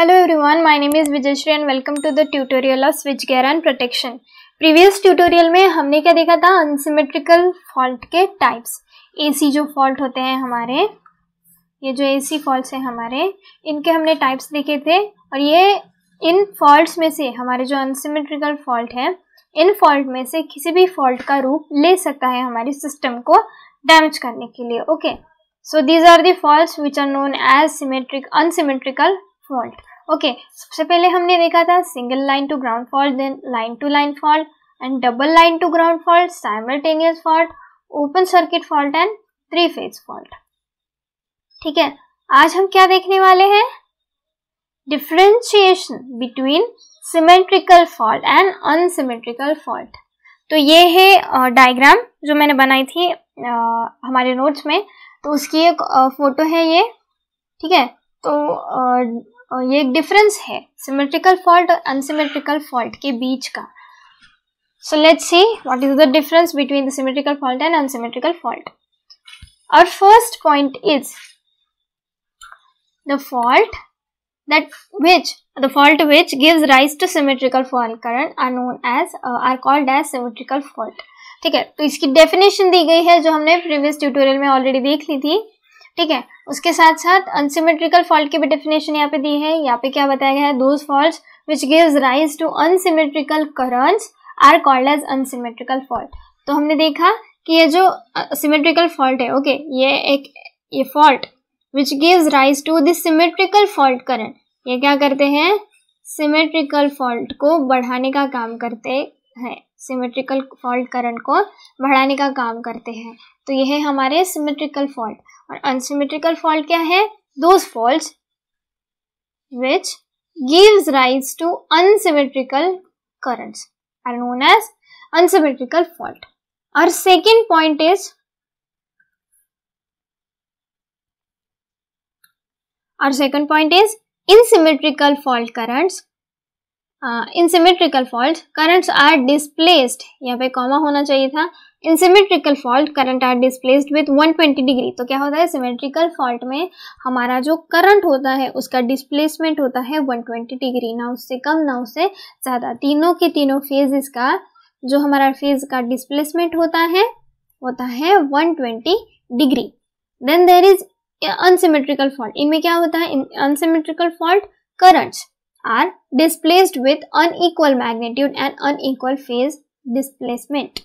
Hello Hello name is Vijay Shri and welcome to the tutorial of switch gear and protection previous tutorial में हमने क्या देखा था unsymmetrical fault के टाइप्स एसी जो फॉल्ट होते हैं हमारे ये जो एसी फॉल्ट्स हैं हमारे इनके हमने टाइप्स देखे थे और ये इन फॉल्ट्स में से हमारे जो अनसिमेट्रिकल फॉल्ट है इन फॉल्ट में से किसी भी फॉल्ट का रूप ले सकता है हमारे सिस्टम को डैमेज करने के लिए okay so these are the fault which are known as symmetric unsymmetrical fault okay okay, सबसे पहले हमने देखा था single line to ground fault then line to line fault and double line to ground fault simultaneous fault open circuit fault and three phase fault ठीक है आज हम क्या देखने वाले हैं differentiation between symmetrical fault and unsymmetrical fault तो ये है डायग्राम जो मैंने बनाई थी आ, हमारे नोट्स में तो उसकी एक फोटो है ये ठीक है तो आ, ये एक डिफरेंस है सिमेट्रिकल फॉल्ट और अनसिमेट्रिकल फॉल्ट के बीच का so let's see what is the difference between the symmetrical fault and unsymmetrical fault और first point is the fault that which the fault which gives rise to symmetrical fault current are known as or called as symmetrical fault ठीक है तो इसकी definition दी गई है जो हमने previous tutorial में ऑलरेडी देख ली थी ठीक है उसके साथ साथ अनसिमेट्रिकल फॉल्ट की भी डेफिनेशन यहाँ पे दी है यहाँ पे क्या बताया गया है those fault which gives rise to unsymmetrical current are called as unsymmetrical fault तो हमने देखा कि ये जो सिमेट्रिकल फॉल्ट है ओके ये एक ये fault which give rise to this symmetrical fault current ये क्या करते हैं सिमेट्रिकल फॉल्ट को बढ़ाने का काम करते हैं सिमेट्रिकल फॉल्ट करंट को बढ़ाने का काम करते हैं तो यह है हमारे सिमेट्रिकल फॉल्ट और अनसिमेट्रिकल फॉल्ट क्या है those fault which gives rise to unsymmetrical current are known as unsymmetrical fault और सेकेंड पॉइंट इज और second point is in symmetrical fault currents in symmetrical fault currents are displaced यहाँ पे comma होना चाहिए था in symmetrical fault current are displaced with 120 degree तो क्या होता है सिमेट्रिकल फॉल्ट में हमारा जो करंट होता है उसका डिस्प्लेसमेंट होता है 120 डिग्री ना उससे कम ना उससे ज़्यादा तीनों के तीनों फेज का जो हमारा फेज का डिस्प्लेसमेंट होता है होता है one degree then there is unsymmetrical fault इनमें क्या होता है unsymmetrical fault currents are displaced with unequal magnitude and unequal phase displacement.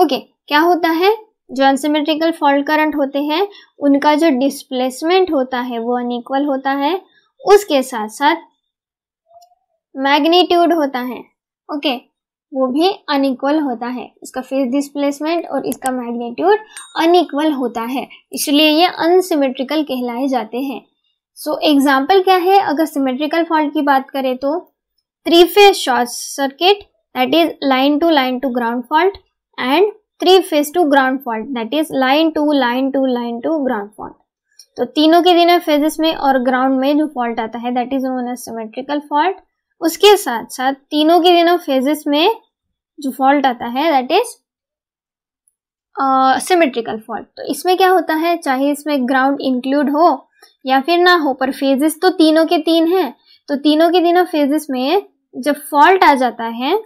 Okay okay, क्या होता है जो अनसिमेट्रिकल फॉल्ट करंट होते हैं उनका जो डिस्प्लेसमेंट होता है वो अनइक्वल होता है उसके साथ साथ मैग्नीट्यूड होता है ओके okay, वो भी अनइक्वल होता है इसका फेस डिस्प्लेसमेंट और इसका मैग्नीट्यूड अनइक्वल होता है इसलिए ये अनसिमेट्रिकल कहलाए जाते हैं सो so, एग्जाम्पल क्या है अगर सिमेट्रिकल फॉल्ट की बात करें तो three phase short circuit that is line to line to ground fault and three phase to ground fault that is line to line to line to ground fault तो तीनों के तीनों फेजेस में और ग्राउंड में जो फॉल्ट आता है that is known as symmetrical fault उसके साथ साथ तीनों के तीनों फेजेस में जो फॉल्ट आता है दैट इज सिमेट्रिकल फॉल्ट तो इसमें क्या होता है चाहे इसमें ग्राउंड इंक्लूड हो या फिर ना हो पर फेजेस तो तीनों के तीन हैं तो तीनों के तीनों फेजेस में जब फॉल्ट आ जाता है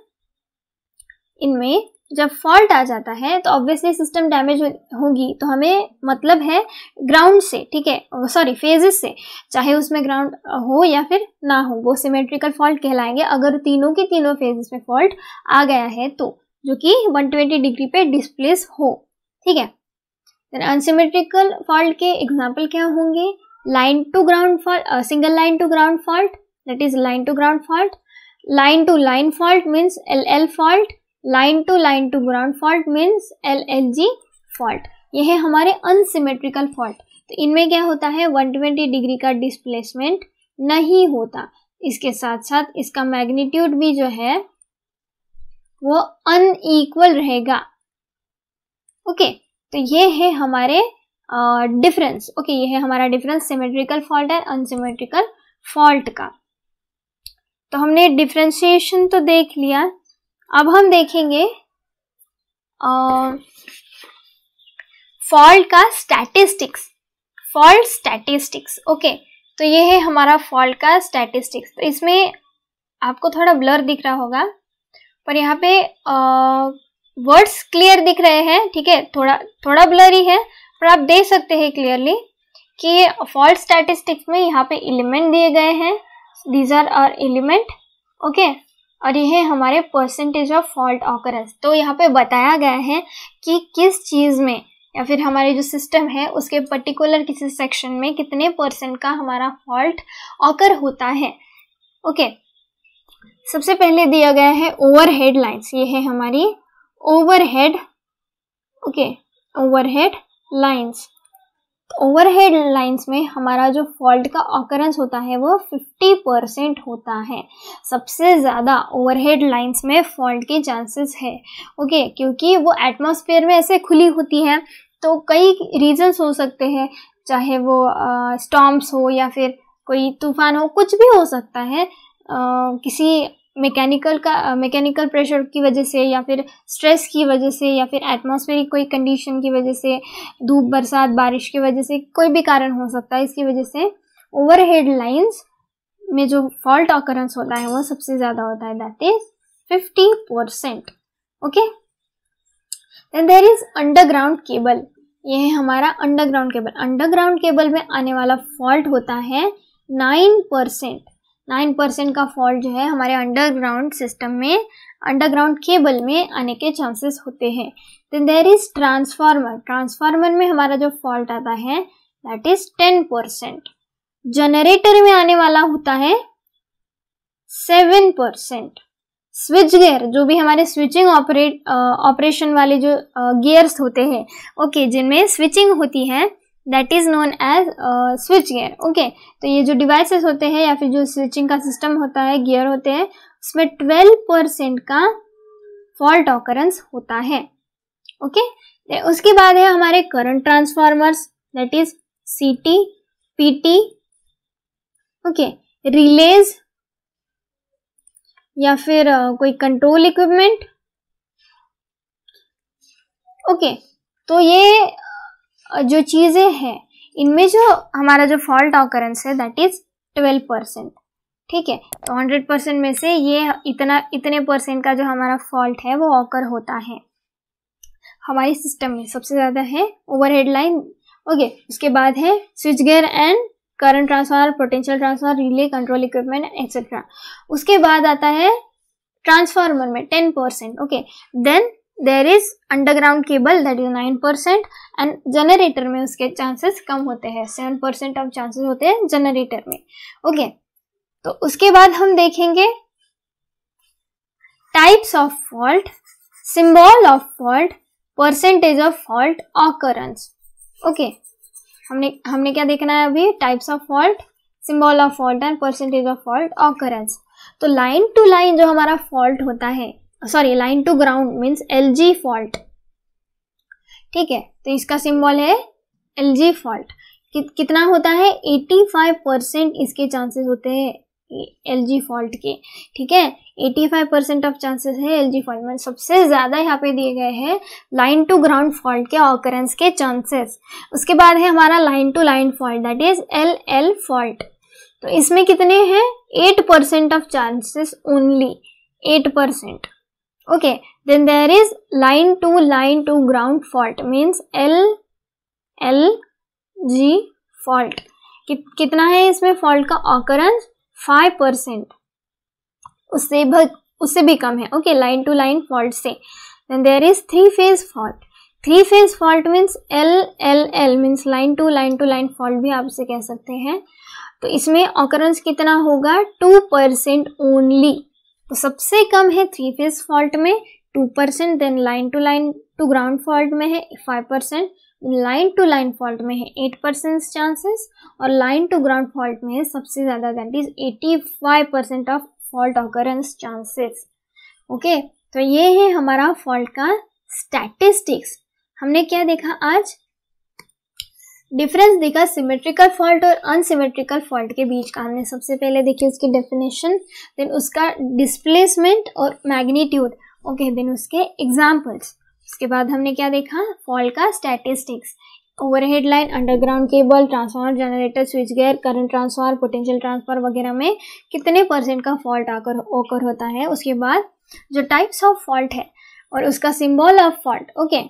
इनमें जब फॉल्ट आ जाता है तो ऑब्वियसली सिस्टम डैमेज होगी तो हमें मतलब है ग्राउंड से ठीक है सॉरी oh, फेजेस से चाहे उसमें ग्राउंड हो या फिर ना हो वो सिमेट्रिकल फॉल्ट कहलाएंगे अगर तीनों के तीनों फेजेस में फॉल्ट आ गया है तो जो कि 120 डिग्री पे डिस्प्लेस हो ठीक है अनसिमेट्रिकल फॉल्ट के एग्जाम्पल क्या होंगे line to ground fault, uh, single line to ground fault, that is line to ground fault. Line to line fault means LL fault. Line to line to ground fault means LLG fault. ये है हमारे unsymmetrical fault तो इनमें क्या होता है 120 degree का displacement नहीं होता इसके साथ साथ इसका मैग्नीट्यूड भी जो है वो अनईक्वल रहेगा ओके तो ये है हमारे डिफरेंस ओके ये है हमारा डिफरेंस सिमेट्रिकल फॉल्ट है अनसिमेट्रिकल फॉल्ट का तो हमने डिफ्रेंशिएशन तो देख लिया अब हम देखेंगे फॉल्ट का स्टैटिस्टिक्स फॉल्ट स्टैटिस्टिक्स ओके तो ये है हमारा फॉल्ट का स्टैटिस्टिक्स तो इसमें आपको थोड़ा ब्लर दिख रहा होगा पर यहाँ पे वर्ड्स क्लियर दिख रहे हैं ठीक है थोड़ा थोड़ा ब्लर ही है और आप देख सकते हैं क्लियरली कि फॉल्ट स्टैटिस्टिक्स में यहाँ पे एलिमेंट दिए गए हैं these are our element okay और यह हमारे परसेंटेज ऑफ फॉल्ट ऑकरेंस तो यहाँ पे बताया गया है कि किस चीज़ में या फिर हमारे जो सिस्टम है उसके पर्टिकुलर किसी सेक्शन में कितने परसेंट का हमारा फॉल्ट ऑकर होता है ओके सबसे पहले दिया गया है ओवर हेड लाइन्स ये है हमारी over head okay over head lines overhead lines में हमारा जो फॉल्ट का ऑकरेंस होता है वो 50 परसेंट होता है सबसे ज़्यादा ओवरहेड लाइंस में फॉल्ट के चांसेस है ओके okay, क्योंकि वो एटमॉस्फेयर में ऐसे खुली होती है तो कई रीजंस हो सकते हैं चाहे वो स्टॉम्प्स हो या फिर कोई तूफान हो कुछ भी हो सकता है आ, किसी मैकेनिकल का मैकेनिकल प्रेशर की वजह से या फिर स्ट्रेस की वजह से या फिर एटमॉस्फेरिक कोई कंडीशन की वजह से धूप बरसात बारिश की वजह से कोई भी कारण हो सकता है इसकी वजह से ओवरहेड लाइंस में जो फॉल्ट ऑकरेंस होता है वो सबसे ज़्यादा होता है that is fifty percent okay then there is underground cable ये है हमारा अंडरग्राउंड केबल अंडरग्राउंड केबल में आने वाला फॉल्ट होता है नाइन परसेंट नाइन परसेंट का फॉल्ट जो है हमारे अंडरग्राउंड सिस्टम में अंडरग्राउंड केबल में आने के चांसेस होते हैं then there is transformer transformer में हमारा जो फॉल्ट आता है that is ten percent generator में आने वाला होता है सेवन परसेंट स्विच गियर जो भी हमारे स्विचिंग ऑपरेट ऑपरेशन वाले जो गियर्स होते हैं ओके जिनमें स्विचिंग होती है that is known as switch gear okay तो ये जो डिवाइसेस होते हैं या फिर जो स्विचिंग का सिस्टम होता है गियर होते हैं उसमें ट्वेल्व परसेंट का फॉल्ट ऑकरेंस होता है ओके okay? उसके बाद है हमारे current transformers that is C T P T okay relays या फिर uh, कोई कंट्रोल इक्विपमेंट ओके okay, तो ये जो चीज़ें हैं इनमें जो हमारा जो फॉल्ट ऑकरेंस है दैट इज़ ट्वेल्व परसेंट ठीक है तो हंड्रेड परसेंट में से ये इतना इतने परसेंट का जो हमारा फॉल्ट है वो ऑकर होता है हमारे सिस्टम में सबसे ज़्यादा है ओवर लाइन ओके उसके बाद है switch gear and current transformer potential transformer relay control equipment etcetera उसके बाद आता है ट्रांसफार्मर में ten percent okay then there is underground cable that is nine percent and generator में उसके चांसेस कम होते हैं सेवन परसेंट ऑफ चांसेस होते हैं जनरेटर में ओके okay. तो उसके बाद हम देखेंगे types of fault symbol of fault percentage of fault occurrence okay हमने हमने क्या देखना है अभी types of fault symbol of fault and percentage of fault occurrence तो लाइन टू लाइन जो हमारा फॉल्ट होता है sorry line to ground means L G fault ठीक है तो इसका सिंबल है एल जी फॉल्ट कि, कितना होता है 85 परसेंट इसके चांसेस होते हैं एल जी फॉल्ट के ठीक है 85 परसेंट ऑफ चांसेस है एल जी फॉल्ट में सबसे ज़्यादा यहाँ पे दिए गए हैं लाइन टू ग्राउंड फॉल्ट के ऑकरेंस के चांसेस उसके बाद है हमारा line to line fault that is L L fault तो इसमें कितने हैं eight percent of chances only eight percent okay then there is line to line to ground fault means l l g fault कितना है इसमें fault का occurrence five percent उससे उससे भी कम है okay line to line fault से then there is three phase fault three phase fault means L L L means line to line to line fault भी आप उसे कह सकते हैं तो इसमें ऑकरेंस कितना होगा टू परसेंट ओनली तो सबसे कम है थ्री फेज फॉल्ट में two percent then line to line to ground fault में है five percent line to line fault में है एट परसेंट चांसेस और लाइन टू ग्राउंड फॉल्ट में है सबसे ज़्यादा that is eighty five percent of fault occurrence chances okay तो ये है हमारा फॉल्ट का स्टैटिस्टिक्स हमने क्या देखा आज डिफरेंस देखा सिमेट्रिकल फॉल्ट और अनसिमेट्रिकल फॉल्ट के बीच का हमने सबसे पहले देखी उसकी डेफिनेशन देन उसका डिस्प्लेसमेंट और मैग्नीट्यूड ओके देन उसके एग्जाम्पल्स उसके बाद हमने क्या देखा फॉल्ट का statistics overhead line underground cable transformer generator switchgear current transformer potential transformer वगैरह में कितने परसेंट का फॉल्ट आकर ओकर होता है उसके बाद जो टाइप्स ऑफ फॉल्ट है और उसका सिम्बॉल ऑफ फॉल्ट ओके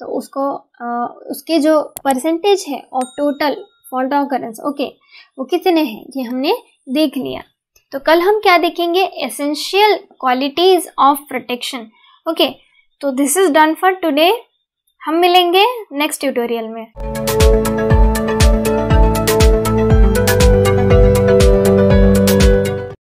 तो उसको आ, उसके जो परसेंटेज है और टोटल फॉल्ट ऑकरेंस ओके वो कितने हैं ये हमने देख लिया तो कल हम क्या देखेंगे essential qualities of protection okay तो this is done for today हम मिलेंगे नेक्स्ट ट्यूटोरियल में